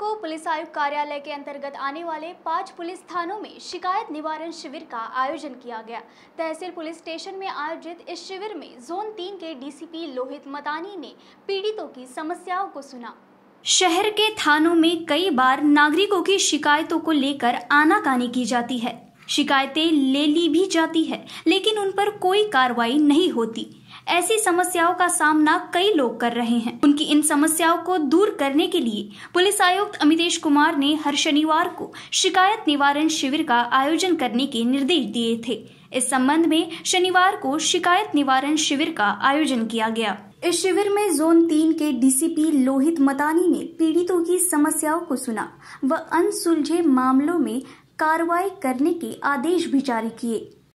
को पुलिस आयुक्त कार्यालय के अंतर्गत आने वाले पांच पुलिस थानों में शिकायत निवारण शिविर का आयोजन किया गया तहसील पुलिस स्टेशन में आयोजित इस शिविर में जोन तीन के डीसीपी लोहित मतानी ने पीड़ितों की समस्याओं को सुना शहर के थानों में कई बार नागरिकों की शिकायतों को लेकर आनाकानी की जाती है शिकायतें ले ली भी जाती है लेकिन उन पर कोई कार्रवाई नहीं होती ऐसी समस्याओं का सामना कई लोग कर रहे हैं उनकी इन समस्याओं को दूर करने के लिए पुलिस आयुक्त अमितेश कुमार ने हर शनिवार को शिकायत निवारण शिविर का आयोजन करने के निर्देश दिए थे इस संबंध में शनिवार को शिकायत निवारण शिविर का आयोजन किया गया इस शिविर में जोन तीन के डीसीपी लोहित मतानी ने पीड़ितों की समस्याओं को सुना व अनसुलझे मामलों में कार्रवाई करने के आदेश भी जारी किए